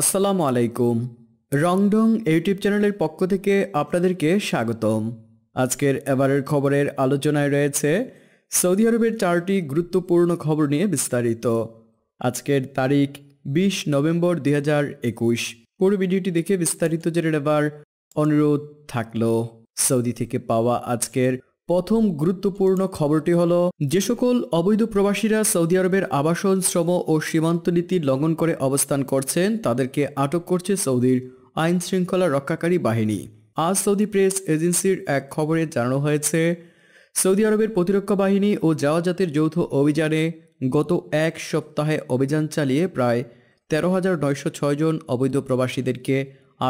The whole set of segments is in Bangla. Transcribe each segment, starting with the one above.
আসসালামু আলাইকুম রংডং ইউটিউব চ্যানেলের পক্ষ থেকে আপনাদেরকে স্বাগতম আজকের এবারের খবরের আলোচনায় রয়েছে সৌদি আরবের চারটি গুরুত্বপূর্ণ খবর নিয়ে বিস্তারিত আজকের তারিখ বিশ নভেম্বর দুই হাজার একুশ পুরো ভিডিওটি দেখে বিস্তারিত জেনে নেবার অনুরোধ থাকলো সৌদি থেকে পাওয়া আজকের প্রথম গুরুত্বপূর্ণ খবরটি হল যে সকল অবৈধ প্রবাসীরা সৌদি আরবের আবাসন শ্রম ও সীমান্ত নীতি লঙ্ঘন করে অবস্থান করছেন তাদেরকে আটক করছে সৌদির আইন শৃঙ্খলা রক্ষাকারী বাহিনী আজ সৌদি প্রেস এজেন্সির এক খবরে জানানো হয়েছে সৌদি আরবের প্রতিরক্ষা বাহিনী ও জাওয়াজাতের যৌথ অভিযানে গত এক সপ্তাহে অভিযান চালিয়ে প্রায় তেরো হাজার নয়শো ছয়জন অবৈধ প্রবাসীদেরকে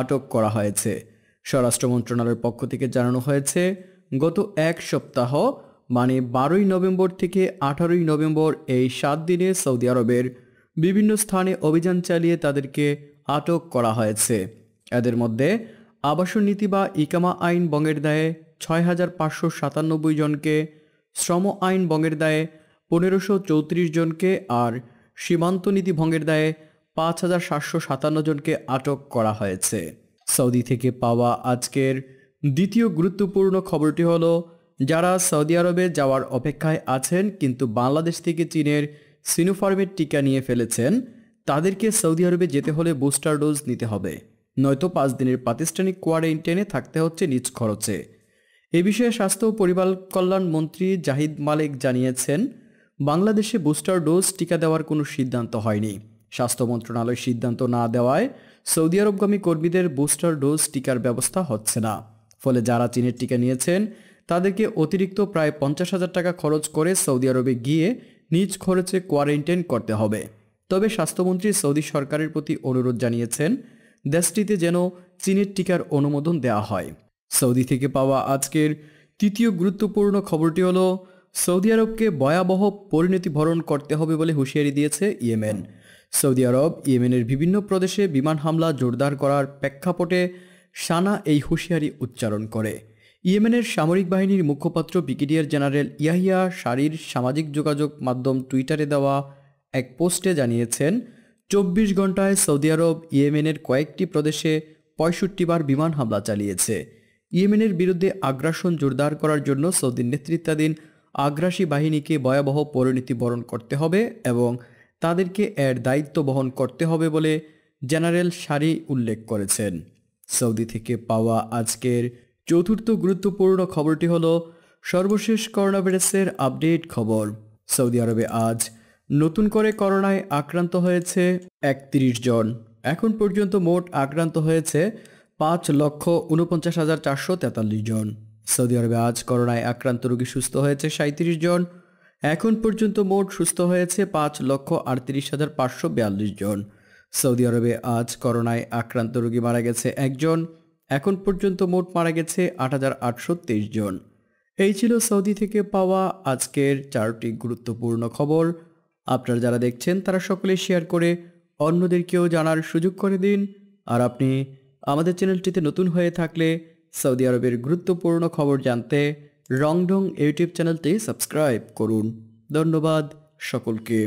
আটক করা হয়েছে স্বরাষ্ট্র মন্ত্রণালয়ের পক্ষ থেকে জানানো হয়েছে গত এক সপ্তাহ মানে বারোই নভেম্বর থেকে আঠারোই নভেম্বর এই সাত দিনে সৌদি আরবের বিভিন্ন স্থানে অভিযান চালিয়ে তাদেরকে আটক করা হয়েছে এদের মধ্যে আবাসন নীতি বা ইকামা আইন বঙ্গের দায়ে ছয় হাজার পাঁচশো সাতানব্বই জনকে শ্রম আইন বঙ্গের দায়ে পনেরোশো চৌত্রিশ জনকে আর সীমান্ত নীতি ভঙ্গের দায়ে পাঁচ হাজার সাতশো সাতান্ন জনকে আটক করা হয়েছে সৌদি থেকে পাওয়া আজকের দ্বিতীয় গুরুত্বপূর্ণ খবরটি হল যারা সৌদি আরবে যাওয়ার অপেক্ষায় আছেন কিন্তু বাংলাদেশ থেকে চীনের সিনোফার্মের টিকা নিয়ে ফেলেছেন তাদেরকে সৌদি আরবে যেতে হলে বুস্টার ডোজ নিতে হবে নয়তো পাঁচ দিনের প্রাতিষ্ঠানিক কোয়ারেন্টাইনে থাকতে হচ্ছে নিজ খরচে এ বিষয়ে স্বাস্থ্য ও পরিবার কল্যাণ মন্ত্রী জাহিদ মালিক জানিয়েছেন বাংলাদেশে বুস্টার ডোজ টিকা দেওয়ার কোনো সিদ্ধান্ত হয়নি স্বাস্থ্য মন্ত্রণালয় সিদ্ধান্ত না দেওয়ায় সৌদি আরবগামী কর্মীদের বুস্টার ডোজ টিকার ব্যবস্থা হচ্ছে না ফলে যারা চীনের টিকা নিয়েছেন তাদেরকে অতিরিক্ত প্রায় পঞ্চাশ হাজার টাকা খরচ করে সৌদি আরবে গিয়ে নিজ খরচে কোয়ারেন্টাইন করতে হবে তবে স্বাস্থ্যমন্ত্রী সৌদি সরকারের প্রতি অনুরোধ জানিয়েছেন দেশটিতে যেন চীনের টিকার অনুমোদন দেওয়া হয় সৌদি থেকে পাওয়া আজকের তৃতীয় গুরুত্বপূর্ণ খবরটি হলো সৌদি আরবকে ভয়াবহ পরিণতি ভরণ করতে হবে বলে হুঁশিয়ারি দিয়েছে ইয়েমেন সৌদি আরব ইয়েমেনের বিভিন্ন প্রদেশে বিমান হামলা জোরদার করার প্রেক্ষাপটে সানা এই হুঁশিয়ারি উচ্চারণ করে ইয়েমেনের সামরিক বাহিনীর মুখপাত্র ব্রিগেডিয়ার জেনারেল ইয়াহিয়া শারির সামাজিক যোগাযোগ মাধ্যম টুইটারে দেওয়া এক পোস্টে জানিয়েছেন চব্বিশ ঘন্টায় সৌদি আরব ইয়েমেনের কয়েকটি প্রদেশে পঁয়ষট্টি বার বিমান হামলা চালিয়েছে ইয়েমেনের বিরুদ্ধে আগ্রাসন জোরদার করার জন্য সৌদির নেতৃত্বাধীন আগ্রাসী বাহিনীকে ভয়াবহ পরিণতি বরণ করতে হবে এবং তাদেরকে এর দায়িত্ব বহন করতে হবে বলে জেনারেল সারি উল্লেখ করেছেন সৌদি থেকে পাওয়া আজকের চতুর্থ গুরুত্বপূর্ণ খবরটি হল সর্বশেষ করোনা ভাইরাসের আপডেট খবর সৌদি আরবে আজ নতুন করে করোনায় আক্রান্ত হয়েছে একত্রিশ জন এখন পর্যন্ত মোট আক্রান্ত হয়েছে পাঁচ লক্ষ উনপঞ্চাশ হাজার চারশো তেতাল্লিশ জন সৌদি আরবে আজ করোনায় আক্রান্ত রোগী সুস্থ হয়েছে সাঁত্রিশ জন এখন পর্যন্ত মোট সুস্থ হয়েছে পাঁচ লক্ষ আটত্রিশ হাজার পাঁচশো বিয়াল্লিশ জন সৌদি আরবে আজ করোনায় আক্রান্ত রোগী মারা গেছে একজন এখন পর্যন্ত মোট মারা গেছে আট জন এই ছিল সৌদি থেকে পাওয়া আজকের চারটি গুরুত্বপূর্ণ খবর আপনারা যারা দেখছেন তারা সকলে শেয়ার করে অন্যদেরকেও জানার সুযোগ করে দিন আর আপনি আমাদের চ্যানেলটিতে নতুন হয়ে থাকলে সৌদি আরবের গুরুত্বপূর্ণ খবর জানতে রংডং ইউটিউব চ্যানেলটি সাবস্ক্রাইব করুন ধন্যবাদ সকলকে